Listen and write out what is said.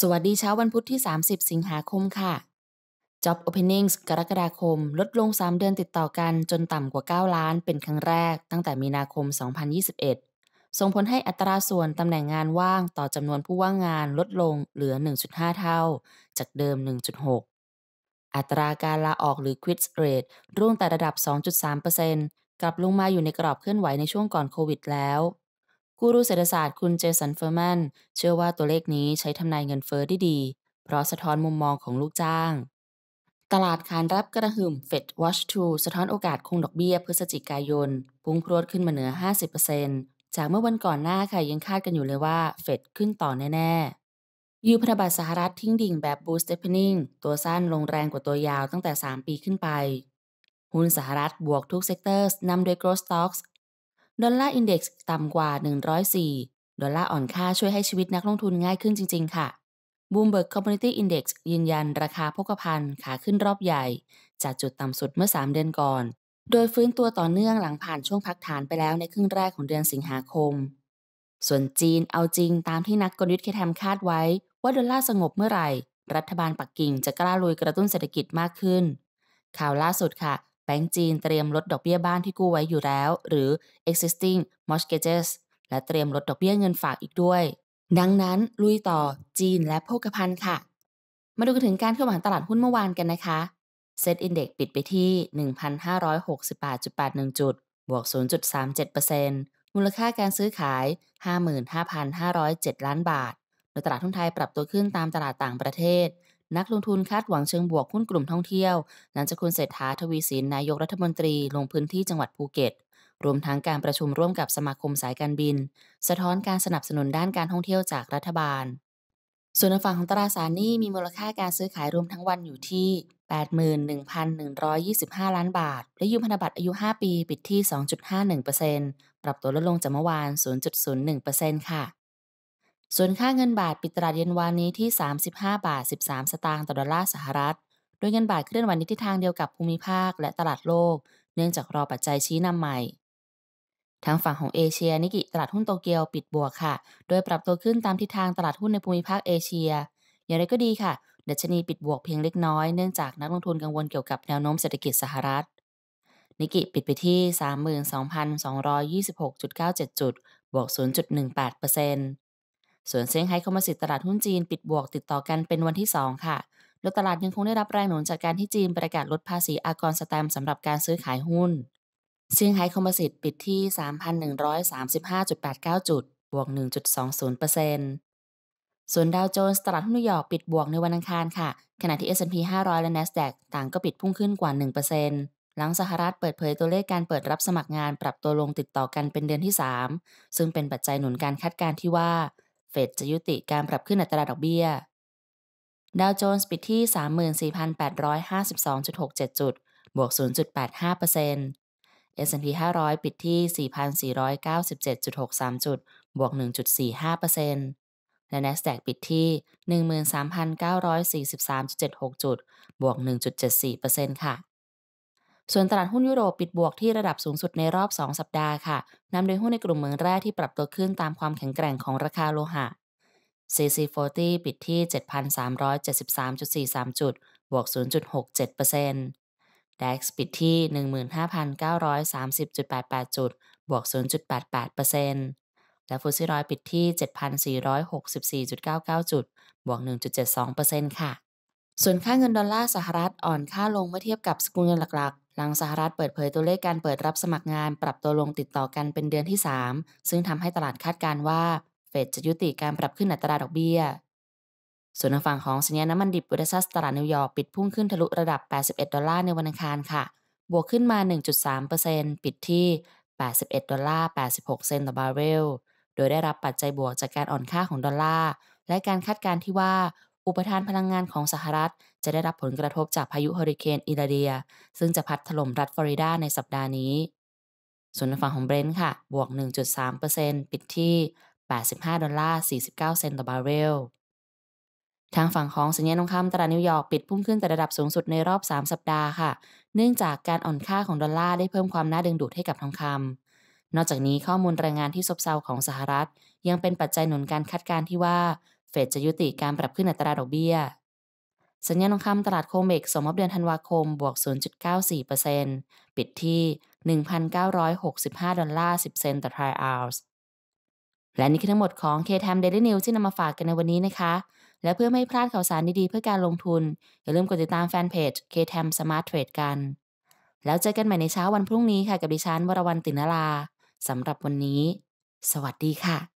สวัสดีเช้าวันพุธที่ 30 สิงหาคม ค่ะ Job Openings กรกฎาคมลดลง 3 เดือนติดต่อกันจนต่ำกว่า 9 ล้านเป็นครั้งแรกตั้งแต่มีนาคม 2021 ส่งผลให้อัตราส่วนตำแหน่งงานว่างต่อจำนวนผู้ว่างงานลดลงเหลือ 1.5 เท่า จากเดิม 1.6 อัตราการลาออกหรือ quit rate ร่วงแต่ระดับ 2.3%กลับลงมาอยู่ในกรอบเคลื่อนไหวในช่วงก่อนโควิดแล้วกูรูเศรษฐศาสตร์คุณเจสันเฟอร์แมนเชื่อว่าตัวเลขนี้ใช้ทำนายเงินเฟอ้อได้ดี เพราะสะท้อนมุมมองของลูกจ้าง ตลาดคานรับกระหึ่มเฟดวอชทูสะท้อนโอกาสคงดอกเบี้ยพฤศจิกายน พุ่งพรวดขึ้นมาเหนือ 50%จากเมื่อวันก่อนหน้าค่ะยังคาดกันอยู่เลยว่าเฟดขึ้นต่อแน่ๆยูพันธบัตรสหรัฐทิ้งดิ่งแบบบูสเตปนิงตัวสั้นลงแรงกว่าตัวยาวตั้งแต่ 3 ปีขึ้นไป หุ้นสหรัฐบวกทุกเซกเตอร์นำโดยโกลด์สต็อกสดอลลาร์อินเด็กซ์ต่ำกว่า 104ดอลลาร์อ่อนค่าช่วยให้ชีวิตนักลงทุนง่ายขึ้นจริง ๆ ค่ะบูมเบิร์กคอมมูนิตี้อินเด็กซ์ยืนยันราคาพกพันขาขึ้นรอบใหญ่ จากจุดต่ำสุดเมื่อ 3 เดือนก่อน โดยฟื้นตัวต่อเนื่องหลังผ่านช่วงพักฐานไปแล้วในครึ่งแรกของเดือนสิงหาคม ส่วนจีนเอาจริงตามที่นักกลยุทธ์เคทมคาดไว้ว่าดอลลาร์สงบเมื่อไหร่รัฐบาลปักกิ่งจะกล้าลุยกระตุ้นเศรษฐกิจมากขึ้น ข่าวล่าสุดค่ะแบงก์จีนเตรียมลดดอกเบี้ยบ้านที่กู้ไว้อยู่แล้ว หรือ existing mortgages และเตรียมลดดอกเบี้ยเงินฝากอีกด้วย ดังนั้นลุยต่อจีนและโภคภัณฑ์ค่ะ มาดูกันถึงการเคลื่อนไหวตลาดหุ้นเมื่อวานกันนะคะเซ็ตอินเด็กปิดไปที่ 1,568.81 จุดบวก 0.37%มูลค่าการซื้อขาย 55,507 ล้านบาท โดยตลาดทุนไทยปรับตัวขึ้นตามตลาดต่างประเทศนักลงทุนคาดหวังเชิงบวกหุ้นกลุ่มท่องเที่ยวหลังจากคุณเศรษฐาทวีสินนายกรัฐมนตรีลงพื้นที่จังหวัดภูเก็ตรวมทั้งการประชุมร่วมกับสมาคมสายการบิน สะท้อนการสนับสนุนด้านการท่องเที่ยวจากรัฐบาล ส่วนฝั่งของตราสารนี้มีมูลค่าการซื้อขายรวมทั้งวันอยู่ที่ 81,125 ล้านบาท และยูพันธบัตรอายุ 5 ปี ปิดที่2.51%ปรับตัวลดลงจากเมื่อวาน0.01%ค่ะส่วนค่าเงินบาทปิดตลาดเย็นวานนี้ที่ 35บาท13 สตางค์ต่อดอลลาร์สหรัฐ โดยเงินบาทเคลื่อนไหวในทิศทางเดียวกับภูมิภาคและตลาดโลก เนื่องจากรอปัจจัยชี้นำใหม่ ทางฝั่งของเอเชียนิกิตลาดหุ้นโตเกียวปิดบวกค่ะ โดยปรับตัวขึ้นตามทิศทางตลาดหุ้นในภูมิภาคเอเชีย อย่างไรก็ดีค่ะ ดัชนีปิดบวกเพียงเล็กน้อย เนื่องจากนักลงทุนกังวลเกี่ยวกับแนวโน้มเศรษฐกิจสหรัฐ นิกิปิดไปที่32,226.97จุด บวก0.18%เปอร์เซ็นตส่วนเซี่ยงไฮ้คอมมอสิตตลาดหุ้นจีน ปิดบวกติดต่อกันเป็นวันที่ 2 ค่ะโดยตลาดยังคงได้รับแรงหนุนจากการที่จีนประกาศลดภาษีอากรสแตมสำหรับการซื้อขายหุ้นเซี่ยงไฮ้คอมมอสิตปิดที่ 3,135.89 จุดบวก 1.20%ส่วนดาวโจนส์ตลาดหุ้นนิวยอร์กปิดบวกในวันอังคารค่ะ ขณะที่ S&P 500 และ NASDAQ ต่างก็ปิดพุ่งขึ้นกว่า1%หลังสหรัฐเปิดเผยตัวเลขการเปิดรับสมัครงานปรับตัวลงติดต่อกันเป็นเดือนที่ 3 ซึ่งเป็นปัจจัยหนุนการคาดการณ์ที่ว่าเฟดจะยุติการปรับขึ้นอัตราดอกเบี้ย ดาวโจนส์ปิดที่ 34,852.67 จุด บวก 0.85% S&P 500 ปิดที่ 4,497.63 จุด บวก 1.45%และ NASDAQ ปิดที่ 13,943.76 จุด บวก 1.74%ค่ะส่วนตลาดหุ้นยุโรปปิดบวกที่ระดับสูงสุดในรอบ 2 สัปดาห์ค่ะ นำโดยหุ้นในกลุ่มเมืองแร่ที่ปรับตัวขึ้นตามความแข็งแกร่งของราคาโลหะ CC40 ปิดที่ 7,373.43 จุด บวก 0.67% DAX ปิดที่ 15,930.88 จุด บวก 0.88%และฟุตซี่ร้อยปิดที่ 7,464.99 จุด บวก 1.72%ค่ะ ส่วนค่าเงินดอลลาร์สหรัฐอ่อนค่าลงเมื่อเทียบกับสกุลเงินหลักหลังสหรัฐเปิดเผยตัวเลขการเปิดรับสมัครงานปรับตัวลงติดต่อกันเป็นเดือนที่ 3 ซึ่งทำให้ตลาดคาดการว่าเฟดจะยุติการปรับขึ้นอัตราดอกเบี้ย ส่วนทางฝั่งของสัญญาน้ำมันดิบบริษซัสตลาดนิวยอร์กปิดพุ่งขึ้นทะลุระดับ 81 ดอลลาร์ในวันอังคารค่ะ บวกขึ้นมา 1.3%ปิดที่ 81ดอลลาร์86 เซนต์ต่อบาร์เรล โดยได้รับปัจจัยบวกจากการอ่อนค่าของดอลลาร์ และการคาดการณ์ที่ว่าอุปทานพลังงานของสหรัฐ จะได้รับผลกระทบจากพายุเฮอริเคนอิลาเดีย ซึ่งจะพัดถล่มรัฐฟลอริดาในสัปดาห์นี้ ส่วนฝั่งของเบรนท์ค่ะ บวก 1.3%ปิดที่ 85 ดอลลาร์ 49 เซนต์ต่อบาร์เรล ทางฝั่งของสัญญาณทองคำตลาดนิวยอร์กปิดพุ่งขึ้นแต่ระดับสูงสุดในรอบ 3 สัปดาห์ค่ะ เนื่องจากการอ่อนค่าของดอลลาร์ได้เพิ่มความน่าดึงดูดให้กับทองคำนอกจากนี้ข้อมูลแรงงานที่ซบเซาของสหรัฐ ยังเป็นปัจจัยหนุนการคาดการณ์ที่ว่าเฟดจะยุติการปรับขึ้นอัตราดอกเบี้ย สัญญาณทองคำตลาดโคเมกสมมอบเดือนธันวาคมบวก 0.94%ปิดที่ 1,965 ดอลลาร์ 10 เซนต์ต่อทริอัลส์และนี่คือทั้งหมดของ KTM Daily News ที่นำมาฝากกันในวันนี้นะคะ และเพื่อไม่พลาดข่าวสารดีๆเพื่อการลงทุน อย่าลืมกดติดตามแฟนเพจ KTM Smart Trade กัน แล้วเจอกันใหม่ในเช้าวันพรุ่งนี้ค่ะกับดิฉันวรวรรณตินลาสำหรับวันนี้ สวัสดีค่ะ